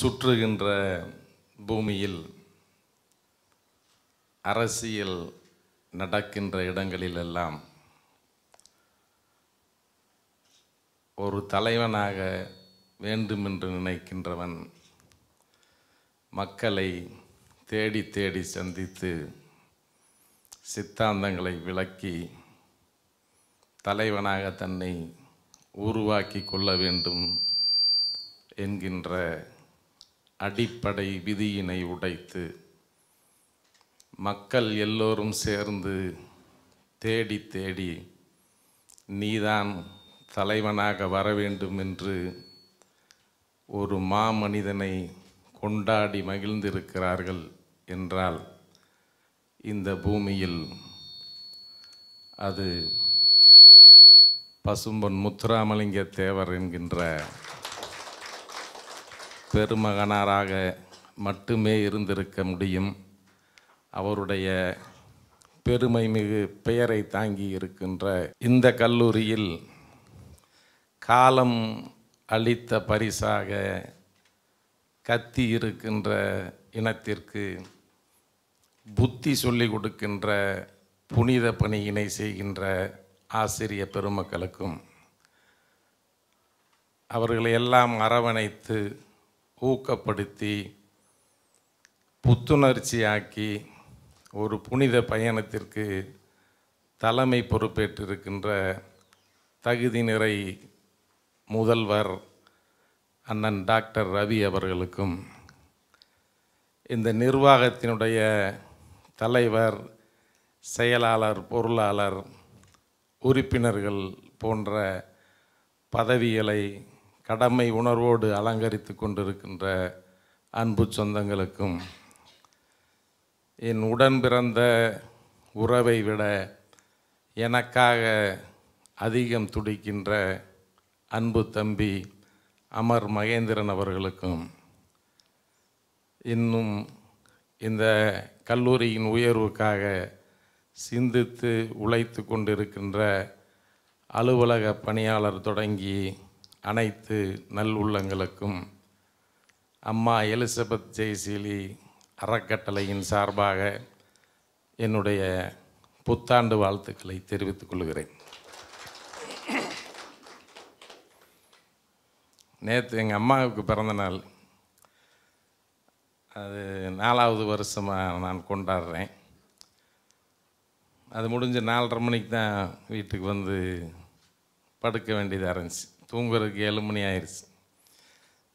சுற்றுகின்ற பூமியில் அரசியல் நடக்கின்ற இடங்களிலெல்லாம் ஒரு தலைவனாக வேண்டுமென்று நினைக்கின்றவன் மக்களை தேடி தேடி சந்தித்து சித்தாந்தங்களை விளக்கி தலைவனாக தன்னை உருவாக்கி கொள்ள வேண்டும் என்கின்ற அடிப்படை விதியினை உடைத்து மக்கள் எல்லோரும் சேர்ந்து தேடி தேடி நீதான் தலைவனாக வர வேண்டும் என்று ஒரு மாமனிதனை கொண்டாடி மகிழ்ந்திருக்கிறார்கள் என்றால் இந்த பூமியில் அது பசும்பொன் முத்துராமலிங்க தேவர் என்கின்ற பெருமகனாராக மட்டுமே இருந்திருக்க முடியும் அவருடைய பெருமை மிகு பெயரை தாங்கி இருக்கின்ற இந்த கல்லூரியில் காலம் அளித்த பரிசாக கத்தி இருக்கின்ற இனத்திற்கு புத்தி சொல்லி கொடுக்கின்ற புனித பணியினை செய்கின்ற ஆசிரிய பெருமக்களுக்கும் அவர்களை எல்லாம் அரவணைத்து ஊக்கப்படுத்தி புத்துணர்ச்சியாக்கி ஒரு புனித பயணத்திற்கு தலைமை பொறுப்பேற்றிருக்கின்ற தகுதி நிறை முதல்வர் அண்ணன் டாக்டர் ரவி அவர்களுக்கும் இந்த நிர்வாகத்தினுடைய தலைவர் செயலாளர் பொருளாளர் உறுப்பினர்கள் போன்ற பதவிகளை கடமை உணர்வோடு அலங்கரித்து கொண்டிருக்கின்ற அன்பு சொந்தங்களுக்கும் என் உடன் பிறந்த உறவை விட எனக்காக அதிகம் துடிக்கின்ற அன்பு தம்பி அமர் மகேந்திரன் அவர்களுக்கும் இன்னும் இந்த கல்லூரியின் உயர்வுக்காக சிந்தித்து உழைத்து கொண்டிருக்கின்ற அலுவலக பணியாளர் தொடங்கி அனைத்து நல் உள்ளங்களுக்கும் அம்மா எலிசபெத் ஜெய்சீலி அறக்கட்டளையின் சார்பாக என்னுடைய புத்தாண்டு வாழ்த்துக்களை தெரிவித்துக் கொள்கிறேன் நேற்று எங்கள் அம்மாவுக்கு பிறந்த நாள் அது நாலாவது வருஷமாக நான் கொண்டாடுறேன் அது முடிஞ்ச நாலரை மணிக்கு தான் வீட்டுக்கு வந்து படுக்க வேண்டியதாக இருந்துச்சு தூங்குறதுக்கு ஏழு மணி ஆயிடுச்சு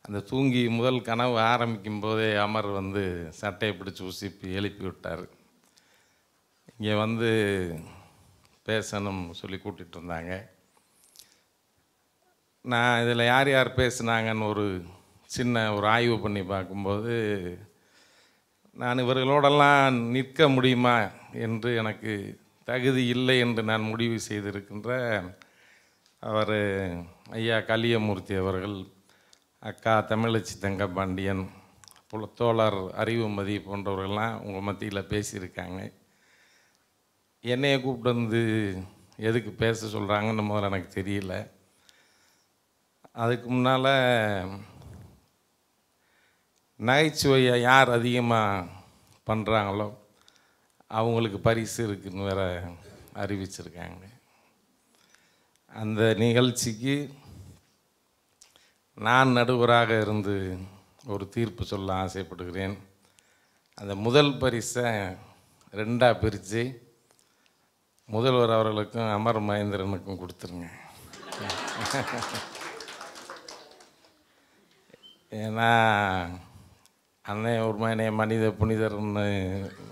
அந்த தூங்கி முதல் கனவு ஆரம்பிக்கும் போதே அமர் வந்து சட்டையை பிடிச்சி உசிப்பி எழுப்பி விட்டார் இங்கே வந்து பேசணும் சொல்லி கூட்டிகிட்டு இருந்தாங்க நான் இதில் யார் யார் பேசுனாங்கன்னு ஒரு சின்ன ஒரு ஆய்வு பண்ணி பார்க்கும்போது நான் இவர்களோடெல்லாம் நிற்க முடியுமா என்று எனக்கு தகுதி இல்லை என்று நான் முடிவு செய்திருக்கின்ற அவர் ஐயா கலியமூர்த்தி அவர்கள் அக்கா தமிழச்சி தங்க பாண்டியன் புலத்தோழர் அறிவுமதி போன்றவர்கள்லாம் உங்கள் மத்தியில் பேசியிருக்காங்க என்னையை கூப்பிட்டு வந்து எதுக்கு பேச சொல்கிறாங்கன்னு முதல்ல எனக்கு தெரியல அதுக்கு முன்னால் நகைச்சுவையை யார் அதிகமாக பண்ணுறாங்களோ அவங்களுக்கு பரிசு இருக்குதுன்னு வேறு அறிவிச்சிருக்காங்க அந்த நிகழ்ச்சிக்கு நான் நடுவராக இருந்து ஒரு தீர்ப்பு சொல்ல ஆசைப்படுகிறேன் அந்த முதல் பரிசை ரெண்டாக பிரித்து முதல்வர் அவர்களுக்கும் அமர் மகேந்திரனுக்கும் கொடுத்துருங்க ஏன்னா அண்ணன் ஒரு மாதிரி மனித புனிதர்னு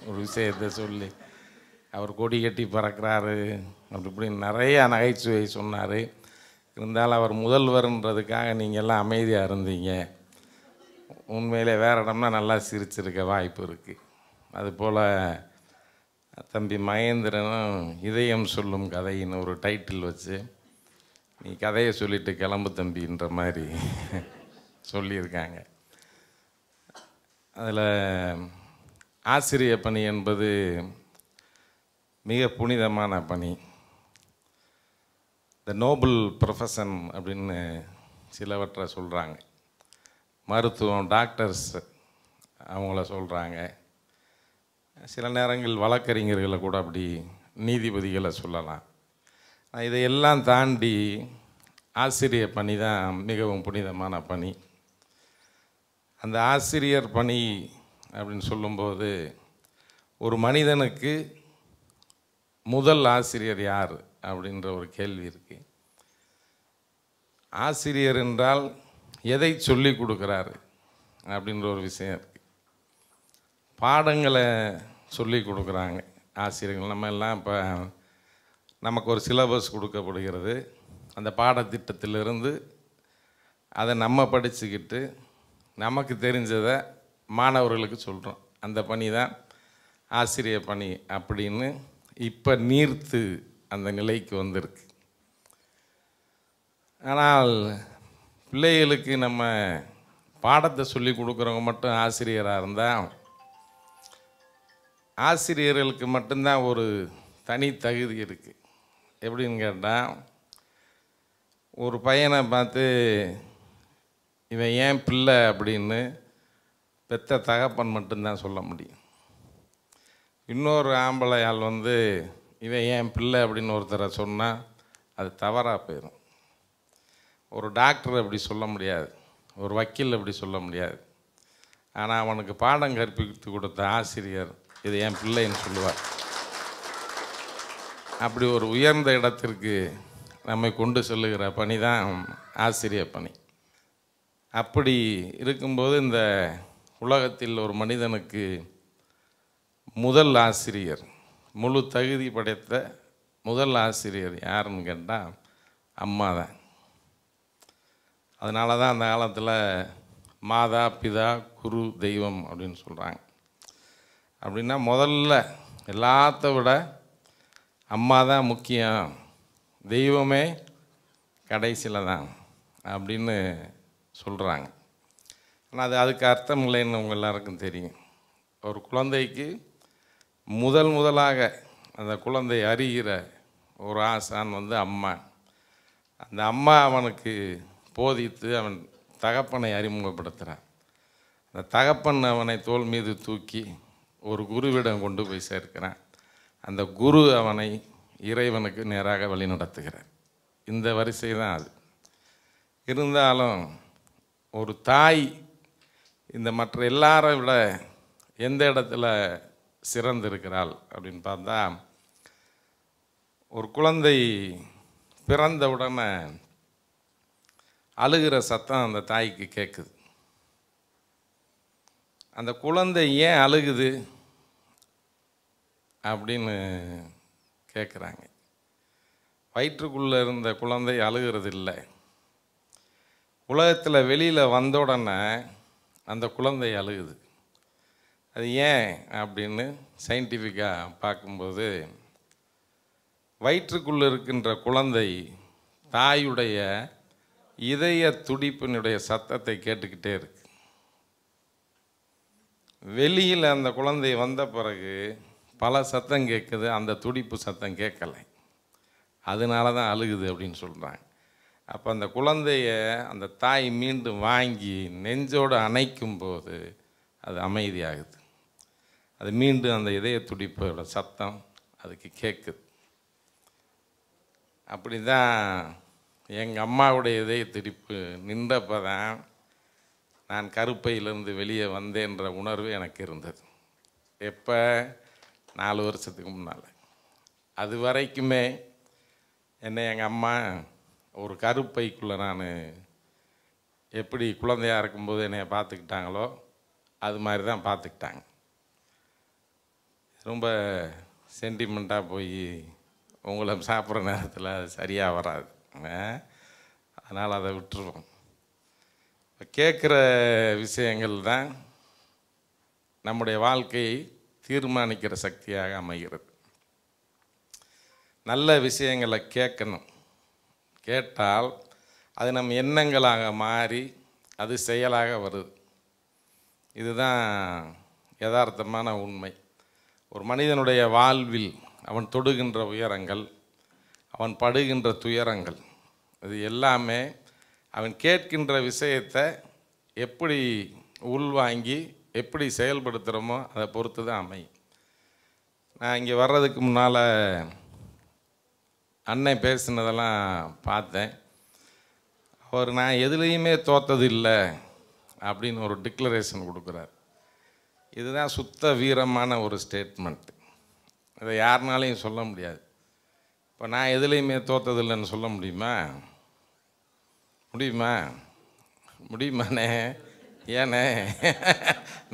ஒரு விஷயத்தை சொல்லி அவர் கொடி கட்டி பறக்கிறாரு அப்படி இப்படி நிறையா நகைச்சுவை சொன்னார் இருந்தாலும் அவர் முதல்வர்ன்றதுக்காக நீங்கள் எல்லாம் அமைதியாக இருந்தீங்க உண்மையிலே வேறு இடம்னா நல்லா சிரிச்சிருக்க வாய்ப்பு இருக்குது அதுபோல் தம்பி மகேந்திரனும் இதயம் சொல்லும் கதையின் ஒரு டைட்டில் வச்சு நீ கதையை சொல்லிவிட்டு கிளம்பு தம்பின்ற மாதிரி சொல்லியிருக்காங்க அதில் ஆசிரிய பணி என்பது மிக புனிதமான பணி இந்த நோபல் ப்ரொஃபஷன் அப்படின்னு சிலவற்றை சொல்கிறாங்க மருத்துவம் டாக்டர்ஸ் அவங்கள சொல்கிறாங்க சில நேரங்கள் வழக்கறிஞர்களை கூட அப்படி நீதிபதிகளை சொல்லலாம் இதையெல்லாம் தாண்டி ஆசிரியர் பணி தான் மிகவும் புனிதமான பணி அந்த ஆசிரியர் பணி அப்படின்னு சொல்லும்போது ஒரு மனிதனுக்கு முதல் ஆசிரியர் யார் அப்படின்ற ஒரு கேள்வி இருக்குது ஆசிரியர் என்றால் எதை சொல்லி கொடுக்குறாரு அப்படின்ற ஒரு விஷயம் இருக்குது பாடங்களை சொல்லி கொடுக்குறாங்க ஆசிரியர்கள் நம்ம எல்லாம் இப்போ நமக்கு ஒரு சிலபஸ் கொடுக்கப்படுகிறது அந்த பாடத்திட்டத்திலிருந்து அதை நம்ம படிச்சுக்கிட்டு நமக்கு தெரிஞ்சதை மாணவர்களுக்கு சொல்கிறோம் அந்த பணி தான் ஆசிரியர் பணி அப்படின்னு இப்போ நீர்த்து அந்த நிலைக்கு வந்திருக்கு ஆனால் பிள்ளைகளுக்கு நம்ம பாடத்தை சொல்லி கொடுக்குறவங்க மட்டும் ஆசிரியராக இருந்தால் ஆசிரியர்களுக்கு மட்டும்தான் ஒரு தனி தகுதி இருக்குது எப்படின்னு கேட்டால் ஒரு பையனை பார்த்து இவன் ஏன் பிள்ளை அப்படின்னு பெத்த தகப்பன் மட்டும்தான் சொல்ல முடியும் இன்னொரு ஆம்பளையால் வந்து இவன் ஏன் பிள்ளை அப்படின்னு ஒருத்தரை சொன்னால் அது தவறாக போயிடும் ஒரு டாக்டர் அப்படி சொல்ல முடியாது ஒரு வக்கீல் அப்படி சொல்ல முடியாது ஆனால் அவனுக்கு பாடம் கற்பித்து கொடுத்த ஆசிரியர் இது என் பிள்ளைன்னு சொல்லுவார் அப்படி ஒரு உயர்ந்த இடத்திற்கு நம்மை கொண்டு செல்லுகிற பணி தான் ஆசிரியர் பணி அப்படி இருக்கும்போது இந்த உலகத்தில் ஒரு மனிதனுக்கு முதல் ஆசிரியர் முழு தகுதி படைத்த முதல் ஆசிரியர் யாருன்னு கேட்டால் அம்மா தான் அதனால தான் அந்த காலத்தில் மாதா பிதா குரு தெய்வம் அப்படின்னு சொல்கிறாங்க அப்படின்னா முதல்ல எல்லாத்த விட அம்மா தான் முக்கியம் தெய்வமே கடைசியில் தான் அப்படின்னு சொல்கிறாங்க ஆனால் அது அதுக்கு அர்த்தம் இல்லைன்னு உங்கள் எல்லாருக்கும் தெரியும் ஒரு குழந்தைக்கு முதல் முதலாக அந்த குழந்தை அறிகிற ஒரு ஆசான் வந்து அம்மா அந்த அம்மா அவனுக்கு போதித்து அவன் தகப்பனை அறிமுகப்படுத்துகிறான் அந்த தகப்பன் அவனை தோல் மீது தூக்கி ஒரு குருவிடம் கொண்டு போய் சேர்க்கிறான் அந்த குரு அவனை இறைவனுக்கு நேராக வழி நடத்துகிறார் இந்த வரிசை தான் அது இருந்தாலும் ஒரு தாய் இந்த மற்ற எல்லாரை விட எந்த இடத்துல சிறந்திருக்கிறாள் அப்படின்னு பார்த்தா ஒரு குழந்தை பிறந்த உடனே அழுகிற சத்தம் அந்த தாய்க்கு கேட்குது அந்த குழந்தை ஏன் அழுகுது அப்படின்னு கேட்குறாங்க வயிற்றுக்குள்ளே இருந்த குழந்தை அழுகிறது இல்லை உலகத்தில் வெளியில் வந்த உடனே அந்த குழந்தை அழுகுது அது ஏன் அப்படின்னு சயின்டிஃபிக்காக பார்க்கும்போது வயிற்றுக்குள்ளே இருக்கின்ற குழந்தை தாயுடைய இதய துடிப்பினுடைய சத்தத்தை கேட்டுக்கிட்டே இருக்கு வெளியில் அந்த குழந்தை வந்த பிறகு பல சத்தம் கேட்குது அந்த துடிப்பு சத்தம் கேட்கலை அதனால தான் அழுகுது அப்படின்னு சொல்கிறாங்க அப்போ அந்த குழந்தைய அந்த தாய் மீண்டும் வாங்கி நெஞ்சோடு அணைக்கும் போது அது அமைதியாகுது அது மீண்டும் அந்த இதய துடிப்போட சத்தம் அதுக்கு கேட்குது அப்படி தான் எங்கள் அம்மாவுடைய இதய துடிப்பு நின்றப்போ தான் நான் கருப்பையிலிருந்து வெளியே வந்தேன்ற உணர்வு எனக்கு இருந்தது எப்போ நாலு வருஷத்துக்கு முன்னால் அது வரைக்குமே என்னை எங்கள் அம்மா ஒரு கருப்பைக்குள்ளே நான் எப்படி குழந்தையாக இருக்கும்போது என்னை பார்த்துக்கிட்டாங்களோ அது மாதிரி தான் பார்த்துக்கிட்டாங்க ரொம்ப சென்டிமெண்ட்டாக போய் உங்களை சாப்பிட்ற நேரத்தில் அது சரியாக வராது அதனால் அதை விட்டுருவோம் இப்போ கேட்குற விஷயங்கள் தான் நம்முடைய வாழ்க்கையை தீர்மானிக்கிற சக்தியாக அமைகிறது நல்ல விஷயங்களை கேட்கணும் கேட்டால் அது நம் எண்ணங்களாக மாறி அது செயலாக வருது இதுதான் யதார்த்தமான உண்மை ஒரு மனிதனுடைய வாழ்வில் அவன் தொடுகின்ற உயரங்கள் அவன் படுகின்ற துயரங்கள் இது எல்லாமே அவன் கேட்கின்ற விஷயத்தை எப்படி உள்வாங்கி எப்படி செயல்படுத்துகிறோமோ அதை பொறுத்து தான் அமையும் நான் இங்கே வர்றதுக்கு முன்னால் அண்ணன் பேசினதெல்லாம் பார்த்தேன் அவர் நான் எதுலேயுமே தோத்தது இல்லை அப்படின்னு ஒரு டிக்ளரேஷன் கொடுக்குறார் இதுதான் சுத்த வீரமான ஒரு ஸ்டேட்மெண்ட் இதை யாருனாலையும் சொல்ல முடியாது இப்போ நான் எதுலேயுமே தோத்ததில்லைன்னு சொல்ல முடியுமா முடியுமா முடியுமாண்ணே ஏண்ணே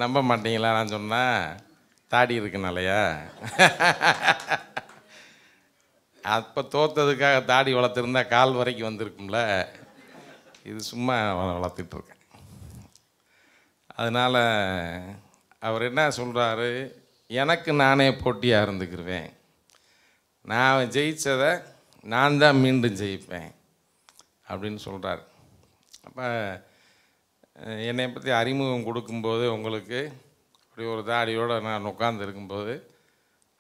நம்ப மாட்டீங்களா நான் சொன்னேன் தாடி இருக்குனாலையா அப்போ தோத்ததுக்காக தாடி வளர்த்துருந்தா கால் வரைக்கும் வந்திருக்கும்ல இது சும்மா வளர்த்துட்ருக்கேன் அதனால் அவர் என்ன சொல்கிறாரு எனக்கு நானே போட்டியாக இருந்துக்கிருவேன் நான் ஜெயித்ததை நான் தான் மீண்டும் ஜெயிப்பேன் அப்படின்னு சொல்கிறார் அப்போ என்னை பற்றி அறிமுகம் கொடுக்கும்போது உங்களுக்கு இப்படி ஒரு தாடியோடு நான் உட்காந்து இருக்கும்போது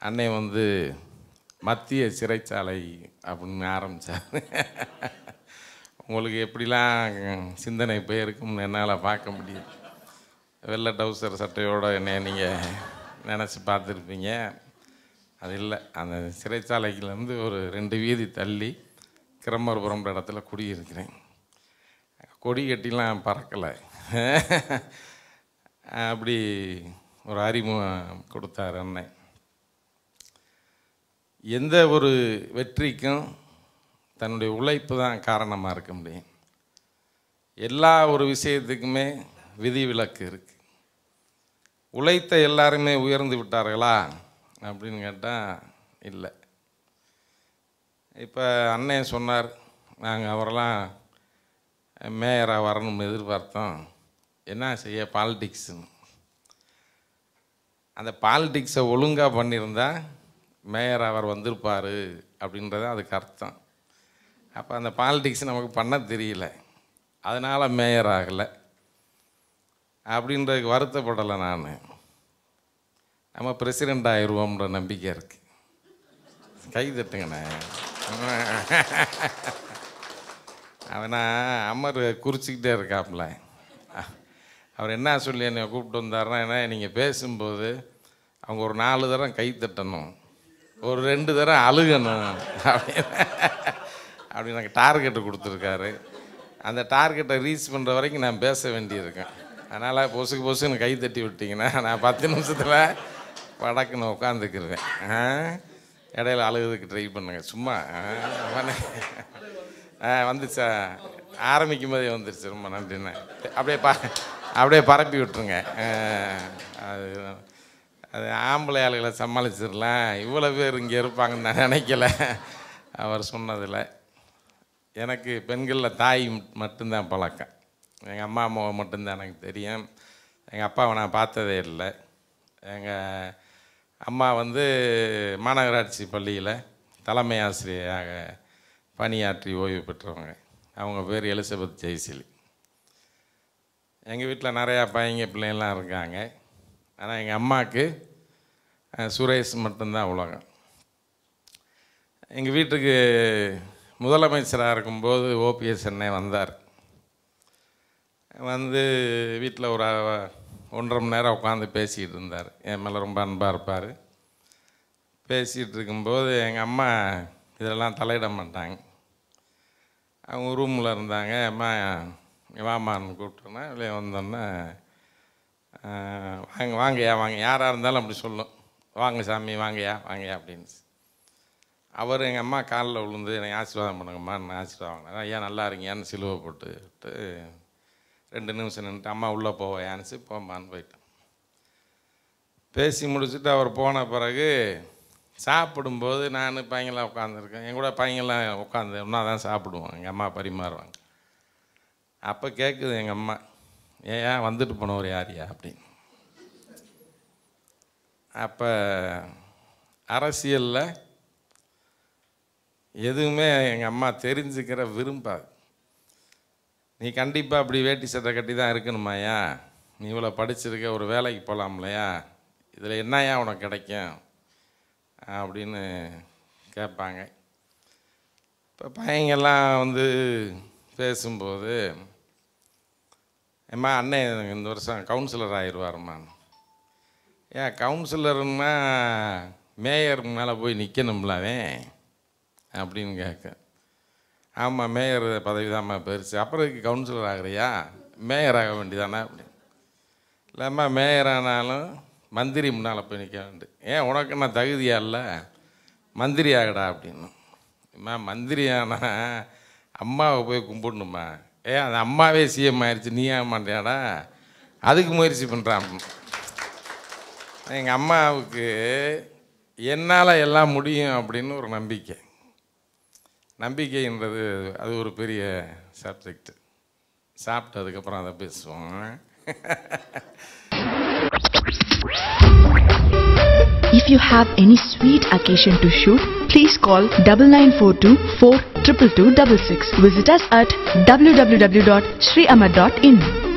அன்னை வந்து மத்திய சிறைச்சாலை அப்படின்னு ஆரம்பித்தார் உங்களுக்கு எப்படிலாம் சிந்தனை போயிருக்கும்னு என்னால் பார்க்க முடியும் வெள்ளை டவுசர் சட்டையோடு என்னை நீங்கள் நினச்சி பார்த்துருப்பீங்க அது இல்லை அந்த சிறைச்சாலையிலேருந்து ஒரு ரெண்டு வீதி தள்ளி கிரமர்புரம் இடத்துல குடியிருக்கிறேன் கொடி கட்டிலாம் பறக்கலை அப்படி ஒரு அறிமுகம் கொடுத்தார் அண்ணன் எந்த ஒரு வெற்றிக்கும் தன்னுடைய உழைப்பு தான் காரணமாக இருக்க முடியும் எல்லா ஒரு விஷயத்துக்குமே விதிவிலக்கு இருக்குது உழைத்த எல்லாருமே உயர்ந்து விட்டார்களா அப்படின்னு கேட்டால் இல்லை இப்போ அண்ணன் சொன்னார் நாங்கள் அவரெல்லாம் மேயராக வரணும்னு எதிர்பார்த்தோம் என்ன செய்ய பாலிட்டிக்ஸுன்னு அந்த பாலிடிக்ஸை ஒழுங்காக பண்ணியிருந்தால் மேயர் அவர் வந்திருப்பார் அப்படின்றத அதுக்கு அர்த்தம் அப்போ அந்த பாலிடிக்ஸ் நமக்கு பண்ண தெரியல அதனால் மேயர் ஆகலை அப்படின்றதுக்கு வருத்தப்படலை நான் நம்ம பிரசிடெண்ட் ஆயிடுவோம்ன்ற நம்பிக்கை இருக்குது கை தட்டுங்கண்ணே அவனா அமர் குறிச்சிக்கிட்டே இருக்காப்புல அவர் என்ன சொல்லி என்னை கூப்பிட்டு வந்தார்னா என்ன நீங்கள் பேசும்போது அவங்க ஒரு நாலு தரம் கை தட்டணும் ஒரு ரெண்டு தரம் அழுகணும் அப்படின்னு அப்படி எனக்கு டார்கெட்டு கொடுத்துருக்காரு அந்த டார்கெட்டை ரீச் பண்ணுற வரைக்கும் நான் பேச வேண்டியிருக்கேன் அதனால் பொசுக்கு பொசுக்குன்னு கை தட்டி விட்டிங்கன்னா நான் பத்து நிமிஷத்தில் படக்குன்னு உட்காந்துக்கிருவேன் இடையில அழுகுதுக்கு ட்ரை பண்ணுங்க சும்மா ஆ வந்துச்சா ஆரம்பிக்கும் போதே வந்துருச்சு ரொம்ப நன்றிண்ணே அப்படியே ப அப்படியே பரப்பி விட்டுருங்க அது அது ஆம்பளை ஆளுகளை சமாளிச்சிடலாம் இவ்வளோ பேர் இங்கே இருப்பாங்கன்னு நான் நினைக்கல அவர் சொன்னதில் எனக்கு பெண்களில் தாய் மட்டும்தான் பழக்கம் எங்கள் அம்மா அம்மாவை மட்டும்தான் எனக்கு தெரியும் எங்கள் அப்பாவை நான் பார்த்ததே இல்லை எங்கள் அம்மா வந்து மாநகராட்சி பள்ளியில் தலைமை ஆசிரியராக பணியாற்றி ஓய்வு பெற்றவங்க அவங்க பேர் எலிசபெத் ஜெய்சிலி எங்கள் வீட்டில் நிறையா பையங்க பிள்ளைங்கள்லாம் இருக்காங்க ஆனால் எங்கள் அம்மாவுக்கு சுரேஷ் மட்டும்தான் உலகம் எங்கள் வீட்டுக்கு முதலமைச்சராக இருக்கும்போது ஓபிஎஸ் அண்ணன் வந்தார் வந்து வீட்டில் ஒரு ஒன்றரை மணி நேரம் உட்காந்து பேசிகிட்டு இருந்தார் என் மேலே ரொம்ப அன்பாக இருப்பார் பேசிகிட்டு இருக்கும்போது எங்கள் அம்மா இதெல்லாம் தலையிட மாட்டாங்க அவங்க ரூமில் இருந்தாங்க அம்மா வாமான்னு கூப்பிட்டோன்னா வெளியே வந்தோன்னா வாங்க வாங்கயா வாங்க யாராக இருந்தாலும் அப்படி சொல்லும் வாங்க சாமி வாங்கயா வாங்கயா அப்படின்னு அவர் எங்கள் அம்மா காலில் விழுந்து என்னை ஆசீர்வாதம் பண்ணுங்கம்மா நான் ஆசீர்வாதம் பண்ணேன் ஐயா நல்லா இருக்கீங்கன்னு சிலுவை போட்டுட்டு ரெண்டு நிமிஷம் நின்றுட்டு அம்மா உள்ளே போவேயானுச்சு போம்பான்னு போயிட்டேன் பேசி முடிச்சுட்டு அவர் போன பிறகு சாப்பிடும்போது நான் பையங்களாம் உட்காந்துருக்கேன் என் கூட பையங்களாம் உட்காந்து ஒன்றா தான் சாப்பிடுவோம் எங்கள் அம்மா பரிமாறுவாங்க அப்போ கேட்குது எங்கள் அம்மா ஏன் வந்துட்டு போனவர் யாரியா அப்படின்னு அப்போ அரசியலில் எதுவுமே எங்கள் அம்மா தெரிஞ்சுக்கிற விரும்பாது நீ கண்டிப்பாக அப்படி வேட்டி சட்டை கட்டி தான் இருக்கணுமாயா நீ இவ்வளோ படிச்சிருக்க ஒரு வேலைக்கு போகலாம்லையா இதில் என்னையா உனக்கு கிடைக்கும் அப்படின்னு கேட்பாங்க இப்போ பையங்கள்லாம் வந்து பேசும்போது ஏம்மா அண்ணன் இந்த வருஷம் கவுன்சிலர் ஆயிடுவாருமா ஏன் கவுன்சிலருன்னா மேயர் மேலே போய் நிற்கணும்லாவே அப்படின்னு கேட்க ஆமாம் மேயர் பதவி தான்மா பெருசு அப்புறம் கவுன்சிலர் ஆகிறியா மேயர் ஆக வேண்டியதானே அப்படின்னு இல்லைம்மா மேயர் ஆனாலும் மந்திரி முன்னால் போய் நிற்க வேண்டும் ஏன் உனக்கு நான் தகுதியாக இல்லை மந்திரி ஆகடா அப்படின்னு அம்மா மந்திரி ஆனால் அம்மாவை போய் கும்பிடணுமா ஏன் அந்த அம்மாவே சிஎம் ஆயிடுச்சு நீ ஆக மாட்டியாடா அதுக்கு முயற்சி பண்ணுறான் எங்கள் அம்மாவுக்கு என்னால் எல்லாம் முடியும் அப்படின்னு ஒரு நம்பிக்கை நம்பிக்கைன்றது அது ஒரு பெரிய சப்ஜெக்ட் சாப்பிட்டதுக்கப்புறம் அதை பேசுவோம் If you have any sweet occasion to shoot, please call 9942 Visit us at www.sriamar.in.